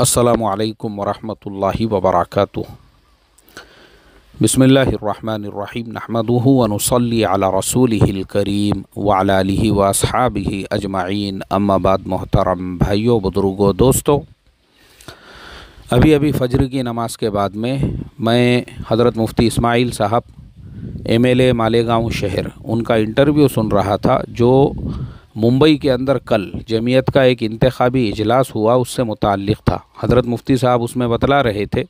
असलकम वरहमल वबरक बसमीम नहमदनसली अला रसूल करीम वाली वसहाब अजमाइन अम्माबाद मोहतरम भाइयो बुजुर्गो दोस्तों अभी अभी फजर की नमाज के बाद में मैं हज़रत मुफ्ती इस्माइल साहब एम एल ए मालेगाँव शहर उनका इंटरव्यू सुन रहा था जो मुंबई के अंदर कल जमीयत का एक इंतबी इजलास हुआ उससे मुतल था हज़रत मुफ्ती साहब उसमें बतला रहे थे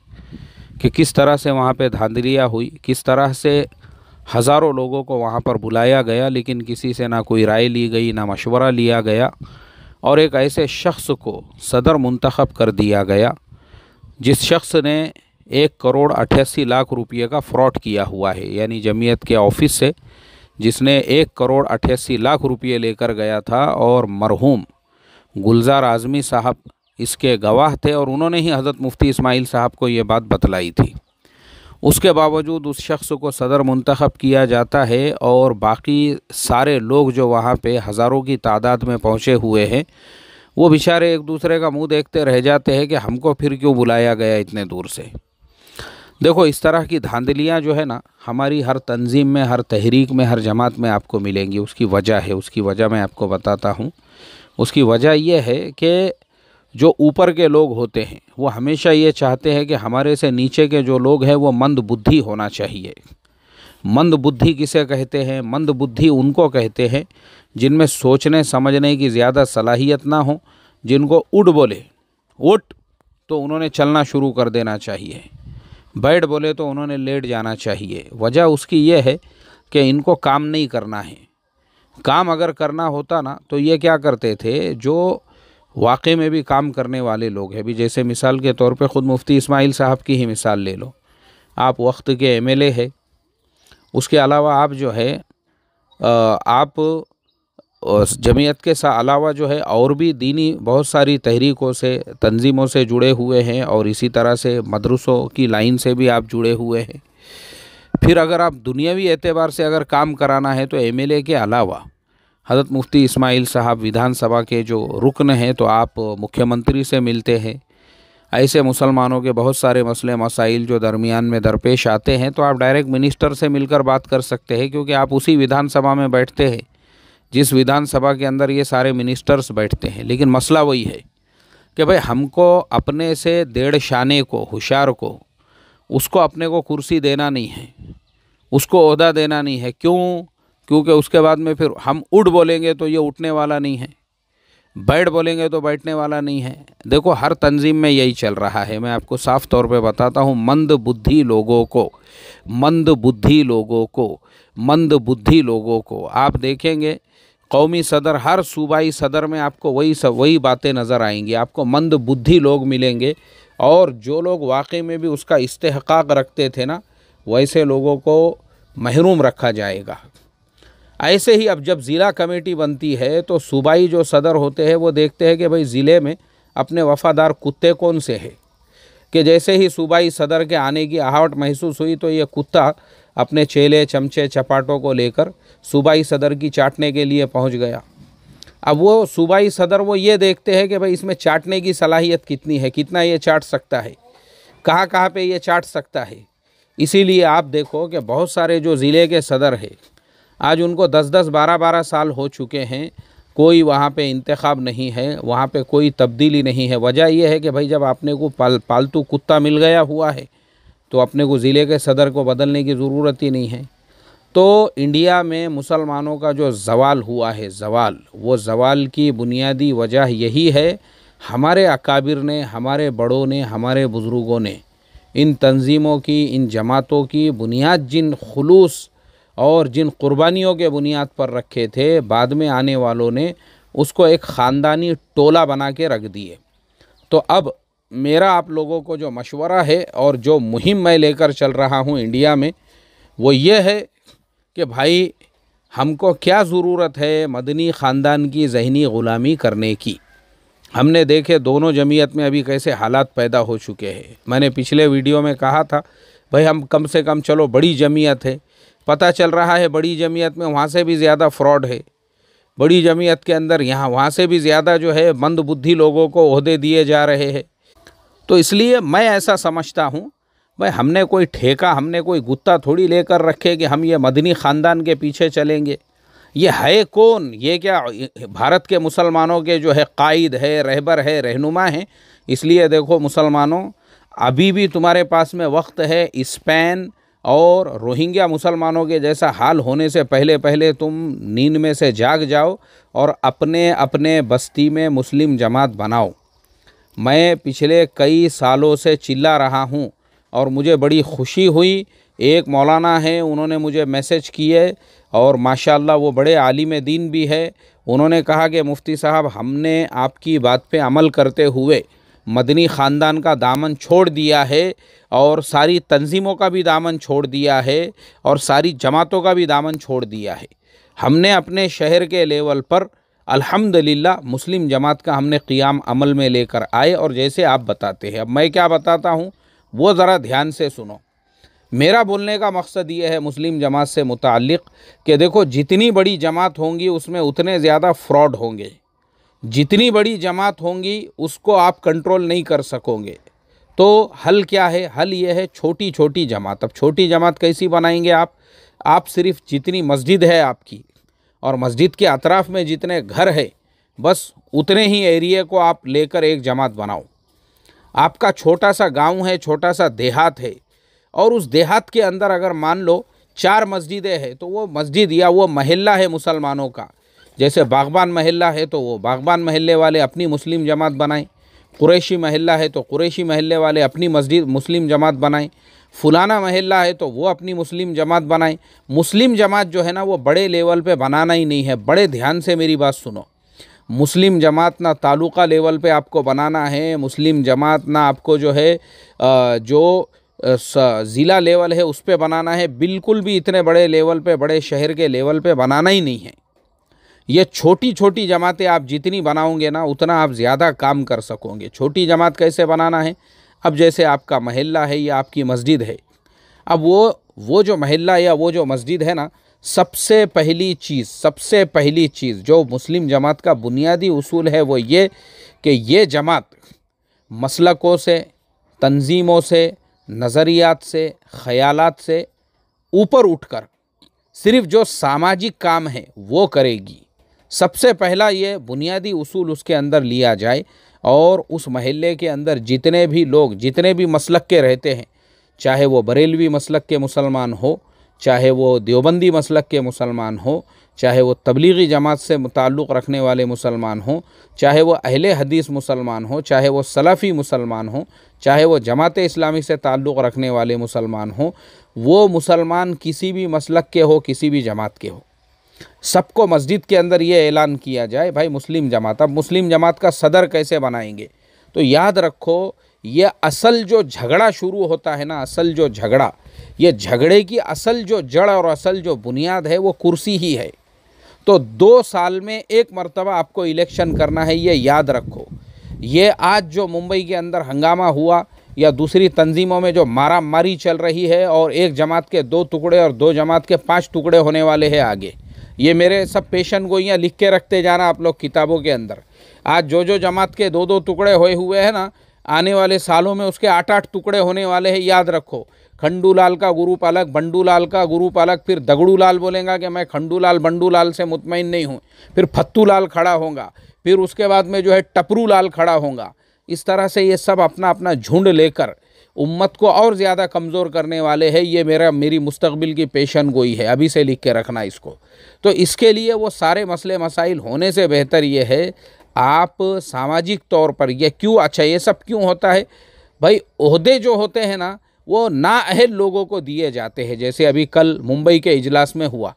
कि किस तरह से वहाँ पर धांधलियाँ हुई किस तरह से हज़ारों लोगों को वहाँ पर बुलाया गया लेकिन किसी से ना कोई राय ली गई ना मशवरा लिया गया और एक ऐसे शख्स को सदर मंतखब कर दिया गया जिस शख्स ने एक करोड़ अट्ठासी लाख रुपये का फ्रॉड किया हुआ है यानी जमीयत के ऑफिस से जिसने एक करोड़ अठासी लाख रुपये लेकर गया था और मरहूम गुलजार आज़मी साहब इसके गवाह थे और उन्होंने ही हज़रत मुफ्ती इस्माइल साहब को ये बात बतलाई थी उसके बावजूद उस शख्स को सदर मंतखब किया जाता है और बाकी सारे लोग जो वहाँ पे हज़ारों की तादाद में पहुँचे हुए हैं वो बेचारे एक दूसरे का मुंह देखते रह जाते हैं कि हमको फिर क्यों बुलाया गया इतने दूर से देखो इस तरह की धांधलियाँ जो है ना हमारी हर तंजीम में हर तहरीक में हर जमात में आपको मिलेंगी उसकी वजह है उसकी वजह मैं आपको बताता हूँ उसकी वजह यह है कि जो ऊपर के लोग होते हैं वो हमेशा ये चाहते हैं कि हमारे से नीचे के जो लोग हैं वो मंद बुद्धि होना चाहिए मंद बुद्धि किसे कहते हैं मंद बुद्धि उनको कहते हैं जिनमें सोचने समझने की ज़्यादा सलाहियत ना हो जिनको उठ बोले उठ तो उन्होंने चलना शुरू कर देना चाहिए बैठ बोले तो उन्होंने लेट जाना चाहिए वजह उसकी यह है कि इनको काम नहीं करना है काम अगर करना होता ना तो ये क्या करते थे जो वाक़े में भी काम करने वाले लोग हैं भी जैसे मिसाल के तौर पे ख़ुद मुफ्ती इस्माइल साहब की ही मिसाल ले लो आप वक्त के एम एल ए है उसके अलावा आप जो है आप और जमीयत के अलावा जो है और भी दीनी बहुत सारी तहरीकों से तंजीमों से जुड़े हुए हैं और इसी तरह से मदरसों की लाइन से भी आप जुड़े हुए हैं फिर अगर आप दुनियावी एतबार से अगर काम कराना है तो एमएलए के अलावा हजरत मुफ्ती इस्माइल साहब विधानसभा के जो रुकन हैं तो आप मुख्यमंत्री से मिलते हैं ऐसे मुसलमानों के बहुत सारे मसले मसाइल जो दरमियान में दरपेश आते हैं तो आप डायरेक्ट मिनिस्टर से मिलकर बात कर सकते हैं क्योंकि आप उसी विधानसभा में बैठते हैं जिस विधानसभा के अंदर ये सारे मिनिस्टर्स बैठते हैं लेकिन मसला वही है कि भाई हमको अपने से डेढ़ शाने को होशियार को उसको अपने को कुर्सी देना नहीं है उसको अहदा देना नहीं है क्यों क्योंकि उसके बाद में फिर हम उठ बोलेंगे तो ये उठने वाला नहीं है बैठ बोलेंगे तो बैठने वाला नहीं है देखो हर तंजीम में यही चल रहा है मैं आपको साफ़ तौर पे बताता हूँ मंद बुद्धि लोगों को मंद बुद्धि लोगों को मंद बुद्धि लोगों को आप देखेंगे कौमी सदर हर सूबाई सदर में आपको वही सब वही बातें नज़र आएंगी आपको मंद बुद्धि लोग मिलेंगे और जो लोग वाकई में भी उसका इस्तेहक रखते थे ना वैसे लोगों को महरूम रखा जाएगा ऐसे ही अब जब ज़िला कमेटी बनती है तो सूबाई जो सदर होते हैं वो देखते हैं कि भाई ज़िले में अपने वफ़ादार कुत्ते कौन से हैं कि जैसे ही सूबाई सदर के आने की आहट महसूस हुई तो ये कुत्ता अपने चेले चमचे चपाटों को लेकर सूबाई सदर की चाटने के लिए पहुंच गया अब वो सूबाई सदर वो ये देखते हैं कि भाई इसमें चाटने की सलाहियत कितनी है कितना ये चाट सकता है कहाँ कहाँ पे ये चाट सकता है इसीलिए आप देखो कि बहुत सारे जो ज़िले के सदर है आज उनको दस दस बारह बारह साल हो चुके हैं कोई वहाँ पे इंतखब नहीं है वहाँ पे कोई तब्दीली नहीं है वजह यह है कि भाई जब आपने को पाल पालतू कुत्ता मिल गया हुआ है तो अपने को ज़िले के सदर को बदलने की ज़रूरत ही नहीं है तो इंडिया में मुसलमानों का जो जवाल हुआ है जवाल वो जवाल की बुनियादी वजह यही है हमारे अकाबिर ने हमारे बड़ों ने हमारे बुज़ुर्गों ने इन तंजीमों की इन जमातों की बुनियाद जिन खलूस और जिन कुर्बानियों के बुनियाद पर रखे थे बाद में आने वालों ने उसको एक ख़ानदानी टोला बना के रख दिए तो अब मेरा आप लोगों को जो मशवरा है और जो मुहिम मैं लेकर चल रहा हूँ इंडिया में वो ये है कि भाई हमको क्या ज़रूरत है मदनी ख़ानदान की जहनी ग़ुलामी करने की हमने देखे दोनों जमीयत में अभी कैसे हालात पैदा हो चुके हैं मैंने पिछले वीडियो में कहा था भाई हम कम से कम चलो बड़ी जमीयत है पता चल रहा है बड़ी जमीयत में वहाँ से भी ज़्यादा फ्रॉड है बड़ी जमीयत के अंदर यहाँ वहाँ से भी ज़्यादा जो है मंदबुद्धि लोगों को अहदे दिए जा रहे हैं तो इसलिए मैं ऐसा समझता हूँ भाई हमने कोई ठेका हमने कोई गुत्ता थोड़ी लेकर रखे कि हम ये मदनी ख़ानदान के पीछे चलेंगे ये है कौन ये क्या भारत के मुसलमानों के जो है कायद है रहबर है रहनुमा हैं इसलिए देखो मुसलमानों अभी भी तुम्हारे पास में वक्त है स्पेन और रोहिंग्या मुसलमानों के जैसा हाल होने से पहले पहले तुम नींद में से जाग जाओ और अपने अपने बस्ती में मुस्लिम जमात बनाओ मैं पिछले कई सालों से चिल्ला रहा हूँ और मुझे बड़ी खुशी हुई एक मौलाना है उन्होंने मुझे मैसेज किए और माशाल्लाह वो बड़े आलिम दीन भी है उन्होंने कहा कि मुफ्ती साहब हमने आपकी बात पे अमल करते हुए मदनी ख़ानदान का दामन छोड़ दिया है और सारी तंजीमों का भी दामन छोड़ दिया है और सारी जमातों का भी दामन छोड़ दिया है हमने अपने शहर के लेवल पर अल्हम्दुलिल्लाह मुस्लिम जमात का हमने क़ियाम अमल में लेकर आए और जैसे आप बताते हैं अब मैं क्या बताता हूँ वो ज़रा ध्यान से सुनो मेरा बोलने का मकसद ये है मुस्लिम जमात से मुतक़ कि देखो जितनी बड़ी जमात होंगी उसमें उतने ज़्यादा फ्रॉड होंगे जितनी बड़ी जमात होंगी उसको आप कंट्रोल नहीं कर सकोगे तो हल क्या है हल ये है छोटी छोटी जमात अब छोटी जमात कैसी बनाएंगे आप आप सिर्फ जितनी मस्जिद है आपकी और मस्जिद के अतराफ़ में जितने घर है बस उतने ही एरिए को आप लेकर एक जमात बनाओ आपका छोटा सा गांव है छोटा सा देहात है और उस देहात के अंदर अगर मान लो चार मस्जिदें हैं तो वो मस्जिद या वो महल्ला है मुसलमानों का जैसे बागबान महल्ला है तो वो बागबान महल्ले वाले अपनी मुस्लिम जमात बनाएं कुरैशी महल्ला है तो कुरैशी महल्ले वाले अपनी मस्जिद मुस्लिम जमात बनाएं फुलाना महल्ला है तो वो अपनी मुस्लिम जमात बनाएं मुस्लिम जमात जो है ना वो बड़े लेवल पे बनाना ही नहीं है बड़े ध्यान से मेरी बात सुनो मुस्लिम जमातना तालुका लेवल पे आपको बनाना है मुस्लिम जमातना आपको जो है जो ज़िला लेवल है उस पर बनाना है बिल्कुल भी इतने बड़े लेवल पे बड़े शहर के लेवल पे बनाना ही नहीं है ये छोटी छोटी जमातें आप जितनी बनाओगे ना उतना आप ज़्यादा काम कर सकोगे छोटी जमात कैसे बनाना है अब जैसे आपका महल्ला है या आपकी मस्जिद है अब वो वो जो महल्ला या वो जो मस्जिद है ना सबसे पहली चीज़ सबसे पहली चीज़ जो मुस्लिम जमात का बुनियादी असूल है वो ये कि ये जमात मसलकों से तंजीमों से नज़रियात से ख़यालात से ऊपर उठकर सिर्फ जो सामाजिक काम है वो करेगी सबसे पहला ये बुनियादी असूल उसके अंदर लिया जाए और उस महल्ले के अंदर जितने भी लोग जितने भी मसलक के रहते हैं चाहे वो बरेलवी मसलक के मुसलमान हो चाहे वो देवबंदी मसलक के मुसलमान हो चाहे वो तबलीगी जमात से मुतल्लुक़ रखने वाले मुसलमान हों चाहे वो अहल हदीस मुसलमान हों चाहे वो सलाफ़ी मुसलमान हों चाहे वो जमात इस्लामी से ताल्लुक़ रखने वाले मुसलमान हों वो मुसलमान किसी भी मसलक के हो किसी भी जमात के हो सबको मस्जिद के अंदर ये ऐलान किया जाए भाई मुस्लिम जमात अब मुस्लिम जमात का सदर कैसे बनाएंगे तो याद रखो ये असल जो झगड़ा शुरू होता है ना असल जो झगड़ा ये झगड़े की असल जो जड़ और असल जो बुनियाद है वो कुर्सी ही है तो दो साल में एक मरतबा आपको इलेक्शन करना है ये याद रखो ये आज जो मुंबई के अंदर हंगामा हुआ या दूसरी तंजीमों में जो मारा मारी चल रही है और एक जमात के दो टुकड़े और दो जमात के पाँच टुकड़े होने वाले हैं आगे ये मेरे सब पेशन गोइयाँ लिख के रखते जाना आप लोग किताबों के अंदर आज जो जो जमात के दो दो टुकड़े होए हुए हैं ना आने वाले सालों में उसके आठ आठ टुकड़े होने वाले हैं याद रखो खंडूलाल का गुरु पालक बंडूलाल का गुरु पालक फिर दगड़ूलाल बोलेगा कि मैं खंडूलाल बंडूलाल से मुतमिन नहीं हूँ फिर लाल खड़ा होगा फिर उसके बाद में जो है टपरू लाल खड़ा होगा इस तरह से ये सब अपना अपना झुंड लेकर उम्मत को और ज़्यादा कमज़ोर करने वाले हैं ये मेरा मेरी मुस्तबिल की पेशन गोई है अभी से लिख के रखना इसको तो इसके लिए वो सारे मसले मसाइल होने से बेहतर ये है आप सामाजिक तौर पर यह क्यों अच्छा ये सब क्यों होता है भाई अहदे जो होते हैं ना वो नाअहल लोगों को दिए जाते हैं जैसे अभी कल मुंबई के इजलास में हुआ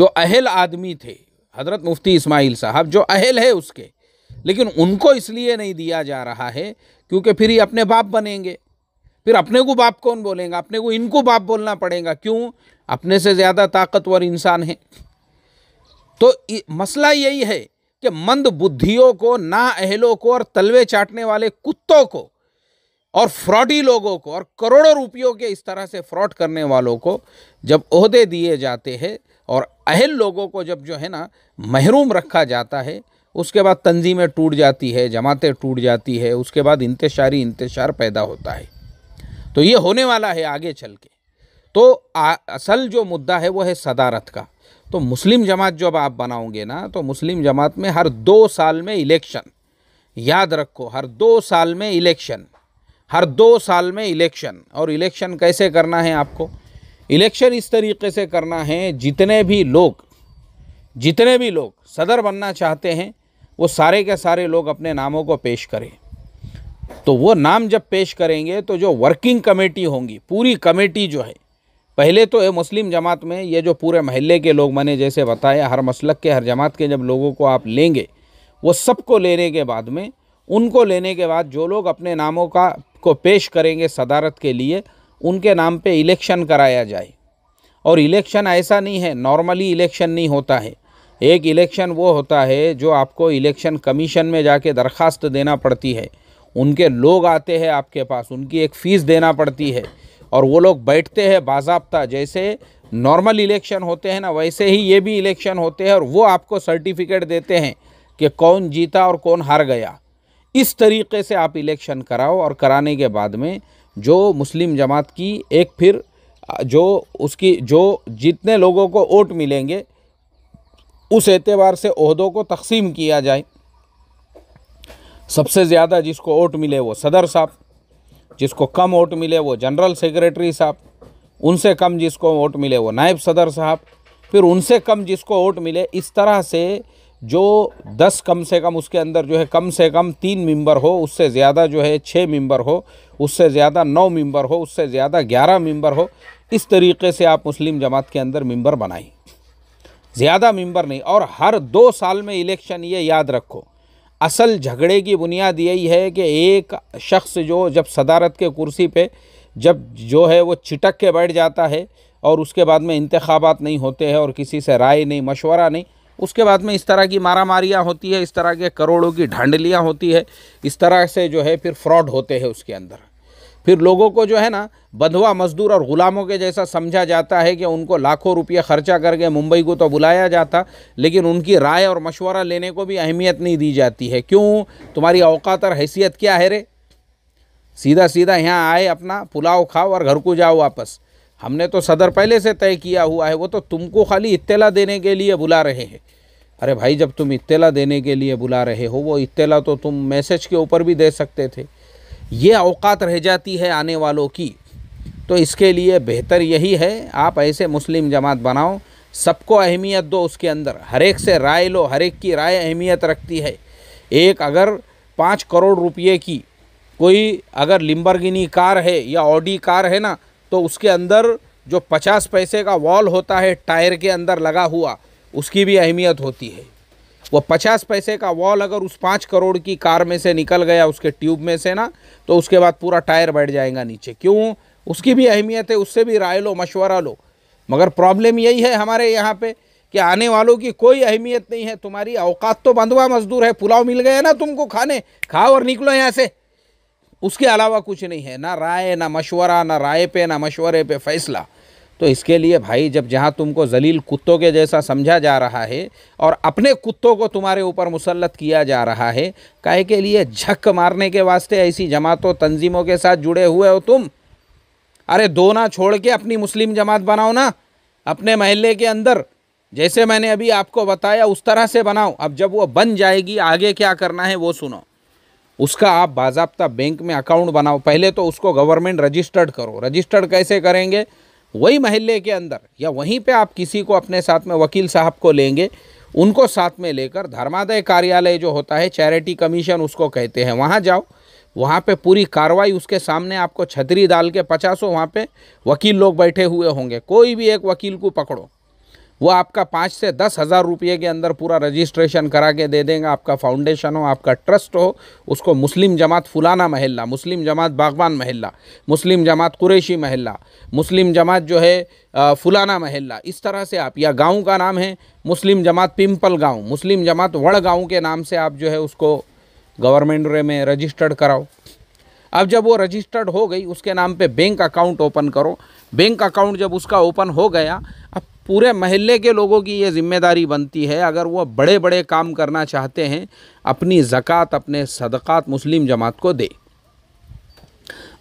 जो अहल आदमी थे हज़रत मुफ्ती इस्माइल साहब जो अहल है उसके लेकिन उनको इसलिए नहीं दिया जा रहा है क्योंकि फिर ये अपने बाप बनेंगे फिर अपने को बाप कौन बोलेगा अपने को इनको बाप बोलना पड़ेगा क्यों अपने से ज़्यादा ताकतवर इंसान है तो मसला यही है कि मंद बुद्धियों को ना अहलों को और तलवे चाटने वाले कुत्तों को और फ्रॉडी लोगों को और करोड़ों रुपयों के इस तरह से फ्रॉड करने वालों को जब अहदे दिए जाते हैं और अहल लोगों को जब जो है ना महरूम रखा जाता है उसके बाद तंजीमें टूट जाती है जमातें टूट जाती है उसके बाद इंतशारी इंतशार पैदा होता है तो ये होने वाला है आगे चल के तो आ, असल जो मुद्दा है वो है सदारत का तो मुस्लिम जमात जब आप बनाओगे ना तो मुस्लिम जमात में हर दो साल में इलेक्शन याद रखो हर दो साल में इलेक्शन हर दो साल में इलेक्शन और इलेक्शन कैसे करना है आपको इलेक्शन इस तरीके से करना है जितने भी लोग जितने भी लोग सदर बनना चाहते हैं वो सारे के सारे लोग अपने नामों को पेश करें तो वो नाम जब पेश करेंगे तो जो वर्किंग कमेटी होंगी पूरी कमेटी जो है पहले तो ये मुस्लिम जमात में ये जो पूरे महल्ले के लोग मैंने जैसे बताया हर मसलक के हर जमात के जब लोगों को आप लेंगे वो सबको लेने के बाद में उनको लेने के बाद जो लोग अपने नामों का को पेश करेंगे सदारत के लिए उनके नाम पे इलेक्शन कराया जाए और इलेक्शन ऐसा नहीं है नॉर्मली इलेक्शन नहीं होता है एक इलेक्शन वो होता है जो आपको इलेक्शन कमीशन में जाके दरख्वास्त देना पड़ती है उनके लोग आते हैं आपके पास उनकी एक फ़ीस देना पड़ती है और वो लोग बैठते हैं बाबा जैसे नॉर्मल इलेक्शन होते हैं ना वैसे ही ये भी इलेक्शन होते हैं और वो आपको सर्टिफिकेट देते हैं कि कौन जीता और कौन हार गया इस तरीके से आप इलेक्शन कराओ और कराने के बाद में जो मुस्लिम जमात की एक फिर जो उसकी जो जितने लोगों को वोट मिलेंगे उस एतबार से अहदों को तकसीम किया जाए सबसे ज़्यादा जिसको वोट मिले वो सदर साहब जिसको कम वोट मिले वो जनरल सेक्रेटरी साहब उनसे कम जिसको वोट मिले वो नायब सदर साहब फिर उनसे कम जिसको वोट मिले इस तरह से जो दस कम से कम उसके अंदर जो है कम से कम तीन मेंबर हो उससे ज़्यादा जो है छः मेंबर हो उससे ज़्यादा नौ मेंबर हो उससे ज़्यादा ग्यारह मेंबर हो इस तरीके से आप मुस्लिम जमात के अंदर मेंबर बनाएं ज़्यादा मेंबर नहीं और हर दो साल में इलेक्शन ये याद रखो असल झगड़े की बुनियाद यही है कि एक शख्स जो जब सदारत के कुर्सी पे जब जो है वो चिटक के बैठ जाता है और उसके बाद में इंतबात नहीं होते हैं और किसी से राय नहीं मशवरा नहीं उसके बाद में इस तरह की मारा मारियाँ होती है इस तरह के करोड़ों की ढांडलियाँ होती है इस तरह से जो है फिर फ्रॉड होते हैं उसके अंदर फिर लोगों को जो है ना बंधुआ मजदूर और ग़ुलामों के जैसा समझा जाता है कि उनको लाखों रुपये खर्चा करके मुंबई को तो बुलाया जाता लेकिन उनकी राय और मशवरा लेने को भी अहमियत नहीं दी जाती है क्यों तुम्हारी औकात और हैसियत क्या है रे सीधा सीधा यहाँ आए अपना पुलाव खाओ और घर को जाओ वापस हमने तो सदर पहले से तय किया हुआ है वो तो तुमको खाली इत्तला देने के लिए बुला रहे हैं अरे भाई जब तुम इत्तला देने के लिए बुला रहे हो वो इत्तला तो तुम मैसेज के ऊपर भी दे सकते थे ये अवकात रह जाती है आने वालों की तो इसके लिए बेहतर यही है आप ऐसे मुस्लिम जमात बनाओ सबको अहमियत दो उसके अंदर हर एक से राय लो हर एक की राय अहमियत रखती है एक अगर पाँच करोड़ रुपये की कोई अगर लिम्बरगिनी कार है या ऑडी कार है ना तो उसके अंदर जो पचास पैसे का वॉल होता है टायर के अंदर लगा हुआ उसकी भी अहमियत होती है वो पचास पैसे का वॉल अगर उस पाँच करोड़ की कार में से निकल गया उसके ट्यूब में से ना तो उसके बाद पूरा टायर बैठ जाएगा नीचे क्यों उसकी भी अहमियत है उससे भी राय लो मशवरा लो मगर प्रॉब्लम यही है हमारे यहाँ पे कि आने वालों की कोई अहमियत नहीं है तुम्हारी औकात तो बंधवा मजदूर है पुलाव मिल गया ना तुमको खाने खाओ और निकलो यहाँ से उसके अलावा कुछ नहीं है ना राय ना मशवरा ना राय पे ना मशवरे पे फैसला तो इसके लिए भाई जब जहाँ तुमको जलील कुत्तों के जैसा समझा जा रहा है और अपने कुत्तों को तुम्हारे ऊपर मुसलत किया जा रहा है काहे के लिए झक मारने के वास्ते ऐसी जमातों तंजीमों के साथ जुड़े हुए हो तुम अरे दो ना छोड़ के अपनी मुस्लिम जमात बनाओ ना अपने महल्ले के अंदर जैसे मैंने अभी आपको बताया उस तरह से बनाओ अब जब वो बन जाएगी आगे क्या करना है वो सुनो उसका आप बाबा बैंक में अकाउंट बनाओ पहले तो उसको गवर्नमेंट रजिस्टर्ड करो रजिस्टर्ड कैसे करेंगे वही महल्ले के अंदर या वहीं पे आप किसी को अपने साथ में वकील साहब को लेंगे उनको साथ में लेकर धर्मादय कार्यालय जो होता है चैरिटी कमीशन उसको कहते हैं वहाँ जाओ वहाँ पे पूरी कार्रवाई उसके सामने आपको छतरी डाल के पचासों वहाँ पे वकील लोग बैठे हुए होंगे कोई भी एक वकील को पकड़ो वो आपका पाँच से दस हज़ार रुपये के अंदर पूरा रजिस्ट्रेशन करा के दे देंगे आपका फाउंडेशन हो आपका ट्रस्ट हो उसको मुस्लिम जमात फुलाना महल्ला मुस्लिम जमात बागवान महल्ला मुस्लिम जमात कुरेशी महल्ला मुस्लिम जमात जो है फुलाना महल्ला इस तरह से आप या गाँव का नाम है मुस्लिम जमात पिम्पल गाँव मुस्लिम जमात वड़ गाँव के नाम से आप जो है उसको गवर्नमेंट में रजिस्टर्ड कराओ अब जब वो रजिस्टर्ड हो गई उसके नाम पे बैंक अकाउंट ओपन करो बैंक अकाउंट जब उसका ओपन हो गया अब पूरे महल्ले के लोगों की ये ज़िम्मेदारी बनती है अगर वह बड़े बड़े काम करना चाहते हैं अपनी ज़क़़त अपने सदक़ात मुस्लिम जमात को दे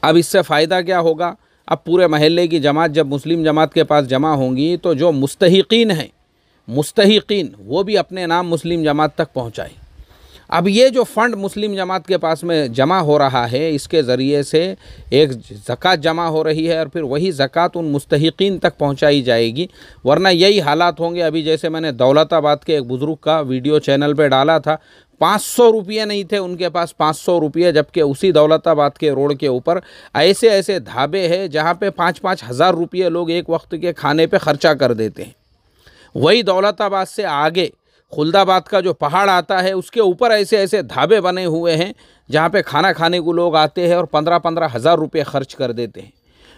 अब इससे फ़ायदा क्या होगा अब पूरे महल्ले की जमात जब मुस्लिम जमात के पास जमा होंगी तो जो मुस्तकिन हैं मुस्तकिन वो भी अपने नाम मुस्लिम जमात तक पहुँचाए अब ये जो फ़ंड मुस्लिम जमात के पास में जमा हो रहा है इसके ज़रिए से एक ज़क़़त जमा हो रही है और फिर वही ज़क़़त उन मुस्तकिन तक पहुंचाई जाएगी वरना यही हालात होंगे अभी जैसे मैंने दौलताबाद के एक बुज़ुर्ग का वीडियो चैनल पे डाला था पाँच सौ रुपये नहीं थे उनके पास पाँच सौ रुपये जबकि उसी दौलताबाद के रोड के ऊपर ऐसे ऐसे ढाबे हैं जहाँ पर पाँच पाँच हज़ार रुपये लोग एक वक्त के खाने पर ख़र्चा कर देते हैं वही दौलताबाद से आगे खुलदाबाद का जो पहाड़ आता है उसके ऊपर ऐसे ऐसे ढाबे बने हुए हैं जहाँ पे खाना खाने को लोग आते हैं और पंद्रह पंद्रह हज़ार रुपये खर्च कर देते हैं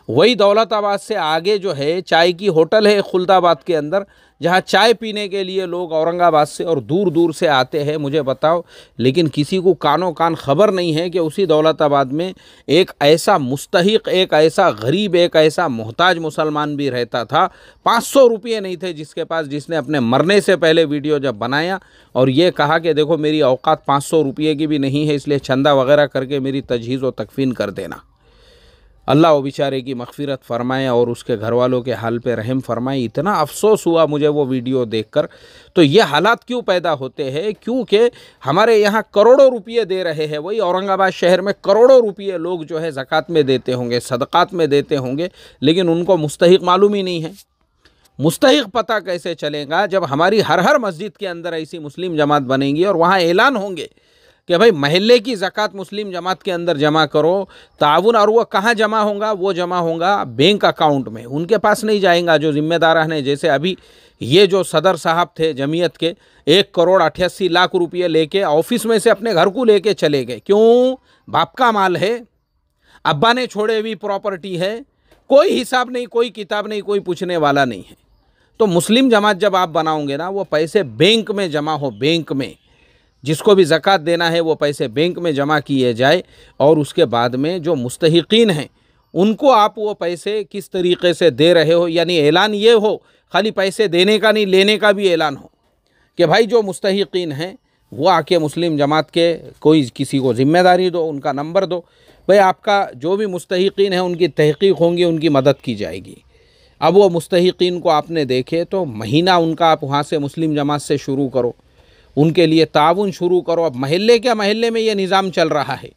वही दौलताबाद से आगे जो है चाय की होटल है खुलदाबाद के अंदर जहाँ चाय पीने के लिए लोग औरंगाबाद से और दूर दूर से आते हैं मुझे बताओ लेकिन किसी को कानों कान खबर नहीं है कि उसी दौलताबाद में एक ऐसा मुस्तक एक ऐसा गरीब एक ऐसा मोहताज मुसलमान भी रहता था पाँच सौ रुपये नहीं थे जिसके पास जिसने अपने मरने से पहले वीडियो जब बनाया और ये कहा कि देखो मेरी औकात पाँच सौ रुपये की भी नहीं है इसलिए चंदा वगैरह करके मेरी तजहीज़ व तकफीन कर देना अल्लाह वो बेचारे की मगफिरत फरमाए और उसके घर वालों के हाल पे रहम फरमाए इतना अफसोस हुआ मुझे वो वीडियो देखकर तो ये हालात क्यों पैदा होते हैं क्योंकि हमारे यहाँ करोड़ों रुपये दे रहे हैं वही औरंगाबाद शहर में करोड़ों रुपये लोग जो है ज़क़़त में देते होंगे सदक़ात में देते होंगे लेकिन उनको मुस्तक मालूम ही नहीं है मुस्तक पता कैसे चलेगा जब हमारी हर हर मस्जिद के अंदर ऐसी मुस्लिम जमात बनेगी और वहाँ ऐलान होंगे कि भाई महल्ले की ज़क़़त मुस्लिम जमात के अंदर जमा करो ताउन और वह कहाँ जमा होगा वो जमा होगा बैंक अकाउंट में उनके पास नहीं जाएगा जो जिम्मेदार हैं जैसे अभी ये जो सदर साहब थे जमीयत के एक करोड़ अठासी लाख रुपये लेके ऑफिस में से अपने घर को लेके चले गए क्यों बाप का माल है अब्बा ने छोड़े हुई प्रॉपर्टी है कोई हिसाब नहीं कोई किताब नहीं कोई पूछने वाला नहीं है तो मुस्लिम जमात जब आप बनाओगे ना वो पैसे बैंक में जमा हो बैंक में जिसको भी ज़क़़त देना है वो पैसे बैंक में जमा किए जाए और उसके बाद में जो मुस्तकिन हैं उनको आप वो पैसे किस तरीके से दे रहे हो यानी ऐलान ये हो खाली पैसे देने का नहीं लेने का भी ऐलान हो कि भाई जो मुस्तकिन हैं वो आके मुस्लिम जमात के कोई किसी को ज़िम्मेदारी दो उनका नंबर दो भाई आपका जो भी मुस्तकिन है उनकी तहकीक होंगी उनकी मदद की जाएगी अब वो मुस्तकिन को आपने देखे तो महीना उनका आप वहाँ से मुस्लिम जमात से शुरू करो उनके लिए ताउन शुरू करो अब महल्ले के महल्ले में ये निज़ाम चल रहा है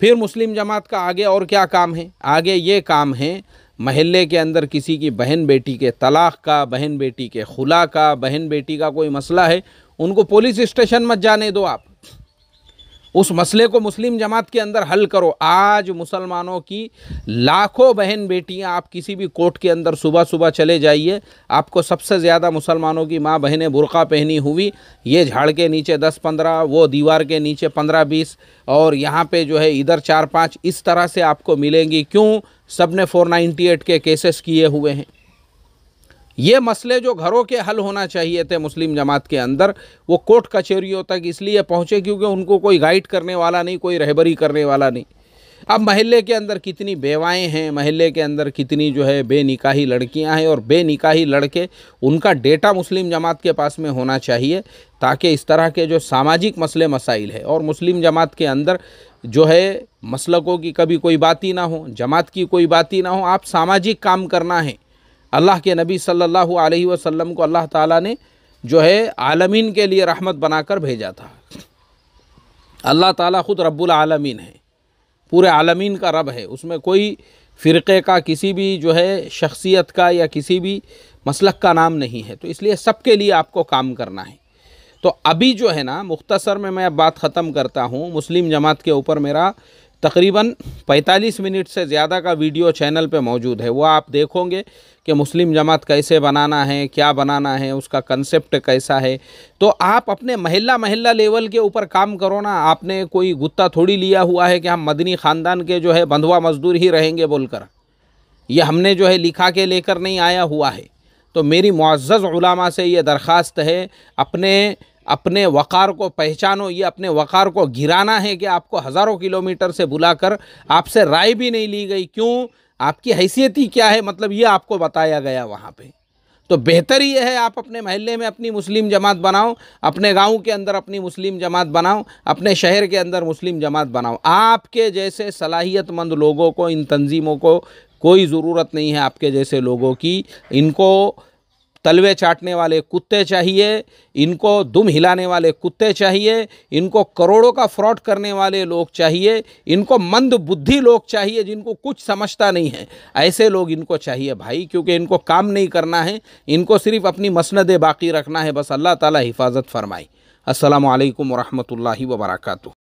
फिर मुस्लिम जमात का आगे और क्या काम है आगे ये काम है महल्ले के अंदर किसी की बहन बेटी के तलाक़ का बहन बेटी के खुला का बहन बेटी का कोई मसला है उनको पुलिस स्टेशन मत जाने दो आप उस मसले को मुस्लिम जमात के अंदर हल करो आज मुसलमानों की लाखों बहन बेटियां आप किसी भी कोर्ट के अंदर सुबह सुबह चले जाइए आपको सबसे ज़्यादा मुसलमानों की माँ बहनें बुरक़ा पहनी हुई ये झाड़ के नीचे दस पंद्रह वो दीवार के नीचे पंद्रह बीस और यहाँ पे जो है इधर चार पाँच इस तरह से आपको मिलेंगी क्यों सब ने फोर के केसेस किए हुए हैं ये मसले जो घरों के हल होना चाहिए थे मुस्लिम जमात के अंदर वो कोर्ट कचहरियों तक इसलिए पहुँचे क्योंकि उनको कोई गाइड करने वाला नहीं कोई रहबरी करने वाला नहीं अब महल्ले के अंदर कितनी बेवाएँ हैं महल्ले के अंदर कितनी जो है बेनिकाही लड़कियां हैं और बेनिकाही लड़के उनका डेटा मुस्लिम जमात के पास में होना चाहिए ताकि इस तरह के जो सामाजिक मसले मसाइल है और मुस्लिम जमात के अंदर जो है मसलकों की कभी कोई बात ही ना हो जमात की कोई बात ही ना हो आप सामाजिक काम करना है अल्लाह के नबी सल्लल्लाहु अलैहि वसल्लम को अल्लाह ताला ने जो है आलमीन के लिए रहमत बनाकर भेजा था अल्लाह ताला ख़ुद रब्बुल आलमीन है पूरे आलमीन का रब है उसमें कोई फ़िरक़े का किसी भी जो है शख्सियत का या किसी भी मसलक का नाम नहीं है तो इसलिए सबके लिए आपको काम करना है तो अभी जो है ना मुख्तसर में मैं अब बात ख़त्म करता हूँ मुस्लिम जमात के ऊपर मेरा तकरीबन 45 मिनट से ज़्यादा का वीडियो चैनल पे मौजूद है वो आप देखोगे कि मुस्लिम जमात कैसे बनाना है क्या बनाना है उसका कंसेप्ट कैसा है तो आप अपने महिला महिला लेवल के ऊपर काम करो ना आपने कोई गुत्ता थोड़ी लिया हुआ है कि हम मदनी ख़ानदान के जो है बंधुआ मजदूर ही रहेंगे बोलकर ये हमने जो है लिखा के लेकर नहीं आया हुआ है तो मेरी मुआज़ से ये दरख्वास्त है अपने अपने वक़ार को पहचानो ये अपने वक़ार को गिराना है कि आपको हज़ारों किलोमीटर से बुलाकर आपसे राय भी नहीं ली गई क्यों आपकी हैसियत ही क्या है मतलब ये आपको बताया गया वहाँ पे तो बेहतर ये है आप अपने महल्ले में अपनी मुस्लिम जमात बनाओ अपने गांव के अंदर अपनी मुस्लिम जमात बनाओ अपने शहर के अंदर मुस्लिम जमात बनाओ आपके जैसे सलाहियतमंद लोगों को इन तंजीमों को कोई ज़रूरत नहीं है आपके जैसे लोगों की इनको तलवे चाटने वाले कुत्ते चाहिए इनको दुम हिलाने वाले कुत्ते चाहिए इनको करोड़ों का फ्रॉड करने वाले लोग चाहिए इनको मंद बुद्धि लोग चाहिए जिनको कुछ समझता नहीं है ऐसे लोग इनको चाहिए भाई क्योंकि इनको काम नहीं करना है इनको सिर्फ अपनी मसनद बाकी रखना है बस अल्लाह ताला हिफाजत फरमाई असलकम वरहमल वर्का